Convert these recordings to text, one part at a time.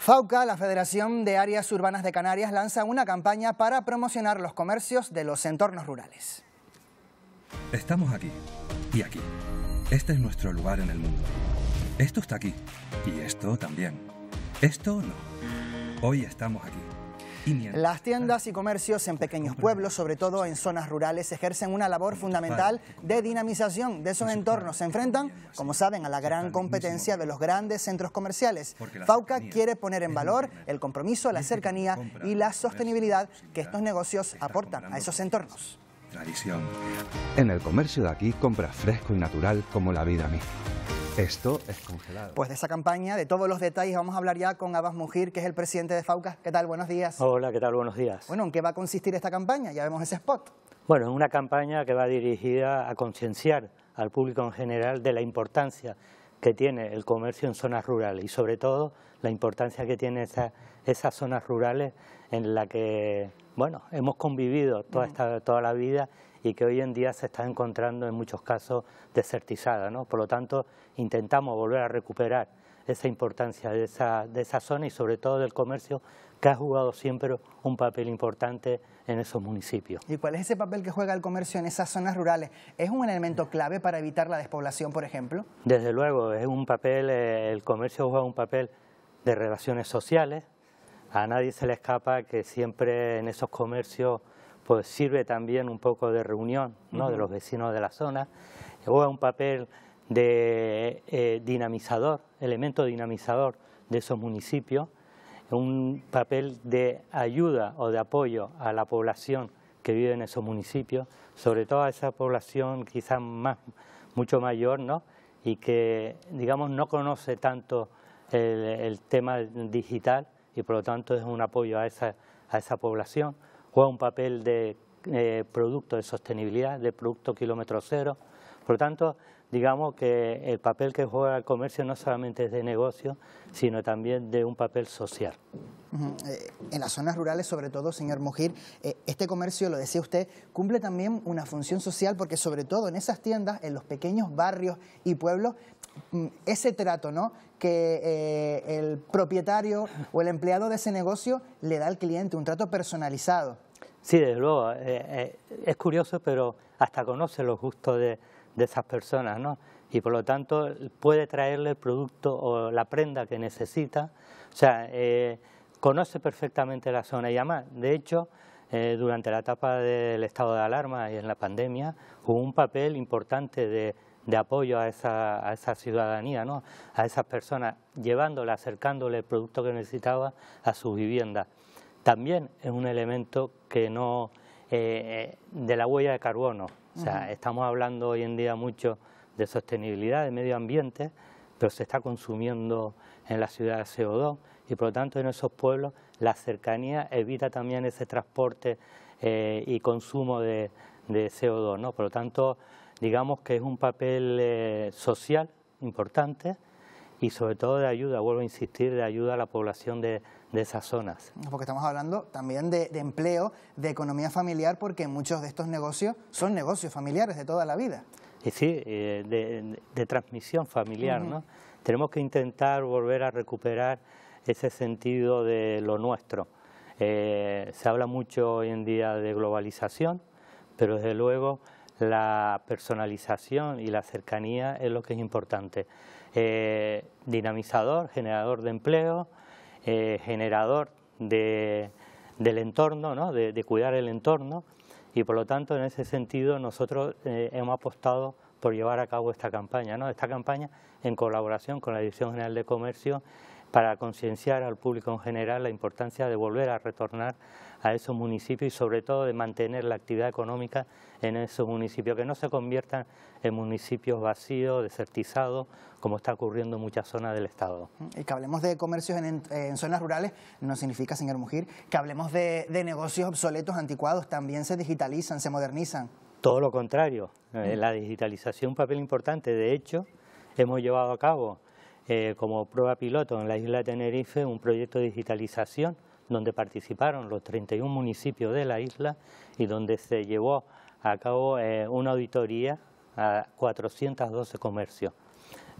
FAUCA, la Federación de Áreas Urbanas de Canarias, lanza una campaña para promocionar los comercios de los entornos rurales. Estamos aquí y aquí. Este es nuestro lugar en el mundo. Esto está aquí y esto también. Esto no. Hoy estamos aquí. Las tiendas y comercios en pequeños pueblos, sobre todo en zonas rurales, ejercen una labor fundamental de dinamización de esos entornos. Se enfrentan, como saben, a la gran competencia de los grandes centros comerciales. Fauca quiere poner en valor el compromiso, la cercanía y la sostenibilidad que estos negocios aportan a esos entornos. En el comercio de aquí compra fresco y natural como la vida misma. Esto es congelado. Pues de esa campaña, de todos los detalles, vamos a hablar ya con Abbas Mujir, que es el presidente de Faucas. ¿Qué tal? Buenos días. Hola, ¿qué tal? Buenos días. Bueno, ¿en qué va a consistir esta campaña? Ya vemos ese spot. Bueno, es una campaña que va dirigida a concienciar al público en general de la importancia que tiene el comercio en zonas rurales y sobre todo la importancia que tiene esas zonas rurales en la que bueno, hemos convivido toda, mm. esta, toda la vida y que hoy en día se está encontrando en muchos casos desertizada. ¿no? Por lo tanto, intentamos volver a recuperar esa importancia de esa, zona y sobre todo del comercio que ha jugado siempre un papel importante en esos municipios. ¿Y cuál es ese papel que juega el comercio en esas zonas rurales? ¿Es un elemento clave para evitar la despoblación, por ejemplo? Desde luego, es un papel, eh, el comercio juega un papel de relaciones sociales. A nadie se le escapa que siempre en esos comercios pues sirve también un poco de reunión ¿no? de los vecinos de la zona, juega un papel de eh, dinamizador, elemento dinamizador de esos municipios, un papel de ayuda o de apoyo a la población que vive en esos municipios, sobre todo a esa población quizás más, mucho mayor, ¿no? y que, digamos, no conoce tanto el, el, tema digital y por lo tanto es un apoyo a esa, a esa población juega un papel de eh, producto de sostenibilidad, de producto kilómetro cero. Por lo tanto, digamos que el papel que juega el comercio no solamente es de negocio, sino también de un papel social. Eh, en las zonas rurales, sobre todo, señor Mujir, eh, este comercio, lo decía usted, cumple también una función social porque sobre todo en esas tiendas, en los pequeños barrios y pueblos, mm, ese trato ¿no? que el propietario o el empleado de ese negocio le da al cliente, un trato personalizado. Sí, desde luego, eh, eh, es curioso, pero hasta conoce los gustos de, esas personas, ¿no? Y por lo tanto puede traerle el producto o la prenda que necesita, o sea, eh, conoce perfectamente la zona y además, de hecho, durante la etapa del estado de alarma y en la pandemia, jugó un papel importante de, apoyo a esa, a esa ciudadanía, ¿no? a esas personas, llevándole, acercándole el producto que necesitaba a sus viviendas. También es un elemento que no eh, eh, de la huella de carbono. O sea, estamos hablando hoy en día mucho de sostenibilidad, de medio ambiente, pero se está consumiendo en la ciudad CO2 y por lo tanto en esos pueblos la cercanía evita también ese transporte eh, y consumo de, CO2. Por lo tanto, digamos que es un papel social importante y sobre todo de ayuda, vuelvo a insistir, de ayuda a la población de, de esas zonas. Porque estamos hablando también de, empleo, de economía familiar, porque muchos de estos negocios son negocios familiares de toda la vida. sí, eh, de, transmisión familiar, ¿no? Tenemos que intentar volver a recuperar ese sentido de lo nuestro. Eh, se habla mucho hoy en día de globalización, pero desde luego la personalización y la cercanía es lo que es importante. Eh, dinamizador, generador de empleo, eh, generador del entorno, ¿no? de, cuidar el entorno y por lo tanto en ese sentido nosotros eh, hemos apostado por llevar a cabo esta campaña, ¿no? esta campaña en colaboración con la Dirección General de Comercio para concienciar al público en general la importancia de volver a retornar a esos municipios y sobre todo de mantener la actividad económica en esos municipios, que no se conviertan en municipios vacíos, desertizados, como está ocurriendo en muchas zonas del Estado. Y que hablemos de comercios en, zonas rurales no significa, señor Mujir, que hablemos de, de negocios obsoletos, anticuados, también se digitalizan, se modernizan. Todo lo contrario, mm. eh, la digitalización un papel importante, de hecho, hemos llevado a cabo eh, como prueba piloto en la isla de Tenerife un proyecto de digitalización donde participaron los 31 municipios de la isla y donde se llevó a cabo eh, una auditoría a 412 comercios.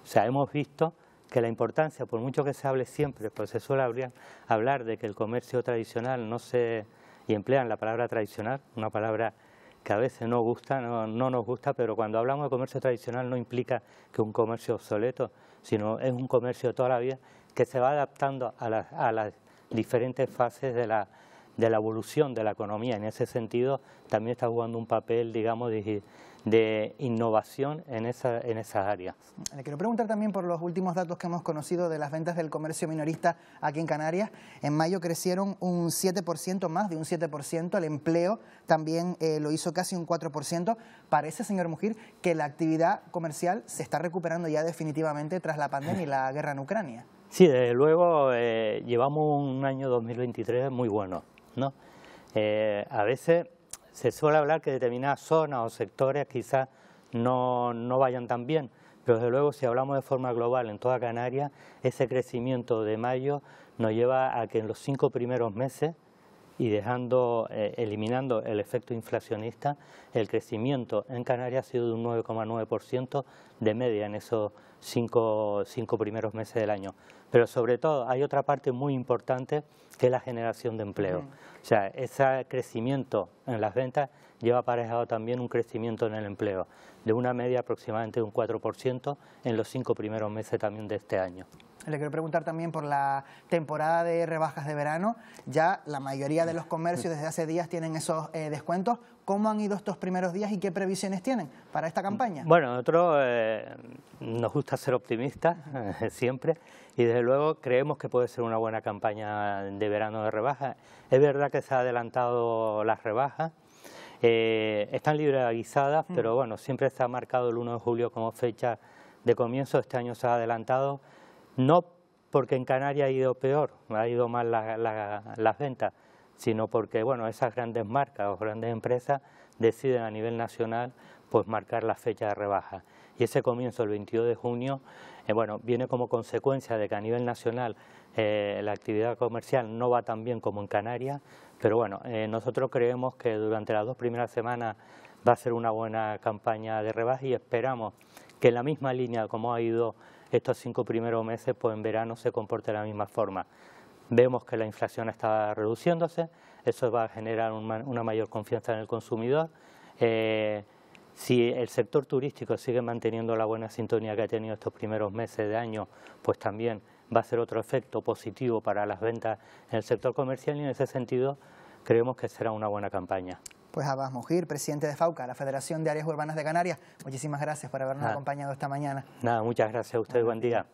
O sea, hemos visto que la importancia, por mucho que se hable siempre, pues se suele hablar de que el comercio tradicional no se, y emplean la palabra tradicional, una palabra que a veces no gusta, no, nos gusta, pero cuando hablamos de comercio tradicional no implica que un comercio obsoleto, sino es un comercio todavía que se va adaptando a, las diferentes fases de la, de la evolución de la economía. En ese sentido también está jugando un papel, digamos, de, de innovación en, esa, en esas áreas. Le quiero preguntar también por los últimos datos que hemos conocido de las ventas del comercio minorista aquí en Canarias. En mayo crecieron un 7%, más de un 7%. El empleo también eh, lo hizo casi un 4%. Parece, señor Mujir, que la actividad comercial se está recuperando ya definitivamente tras la pandemia y la guerra en Ucrania. Sí, desde luego eh, llevamos un año 2023 muy bueno. ¿no? Eh, a veces se suele hablar que determinadas zonas o sectores quizás no, vayan tan bien, pero desde luego si hablamos de forma global en toda Canarias, ese crecimiento de mayo nos lleva a que en los cinco primeros meses y dejando, eh, eliminando el efecto inflacionista, el crecimiento en Canarias ha sido de un 9,9% de media en esos cinco, primeros meses del año. Pero sobre todo hay otra parte muy importante que es la generación de empleo. O sea, ese crecimiento en las ventas lleva aparejado también un crecimiento en el empleo, de una media aproximadamente de un 4% en los cinco primeros meses también de este año. Le quiero preguntar también por la temporada de rebajas de verano. Ya la mayoría de los comercios desde hace días tienen esos eh, descuentos. ¿Cómo han ido estos primeros días y qué previsiones tienen para esta campaña? Bueno, nosotros eh, nos gusta ser optimistas eh, siempre y desde luego creemos que puede ser una buena campaña de verano de rebajas. Es verdad que se han adelantado las rebajas. están liberalizadas, mm. pero bueno, siempre ha marcado el 1 de julio como fecha de comienzo. Este año se ha adelantado no porque en Canarias ha ido peor, ha ido mal las ventas, sino porque bueno, esas grandes marcas o grandes empresas deciden a nivel nacional pues marcar la fecha de rebaja. Y ese comienzo el 22 de junio eh, bueno, viene como consecuencia de que a nivel nacional eh, la actividad comercial no va tan bien como en Canarias, pero bueno, eh, nosotros creemos que durante las dos primeras semanas va a ser una buena campaña de rebaja y esperamos que en la misma línea como ha ido estos cinco primeros meses pues en verano se comporte de la misma forma. Vemos que la inflación está reduciéndose, eso va a generar una mayor confianza en el consumidor. Eh, si el sector turístico sigue manteniendo la buena sintonía que ha tenido estos primeros meses de año, pues también va a ser otro efecto positivo para las ventas en el sector comercial y en ese sentido creemos que será una buena campaña pues Abbas Mujir, presidente de FAUCA, la Federación de Áreas Urbanas de Canarias. Muchísimas gracias por habernos acompañado esta mañana. Nada, muchas gracias a ustedes, buen día.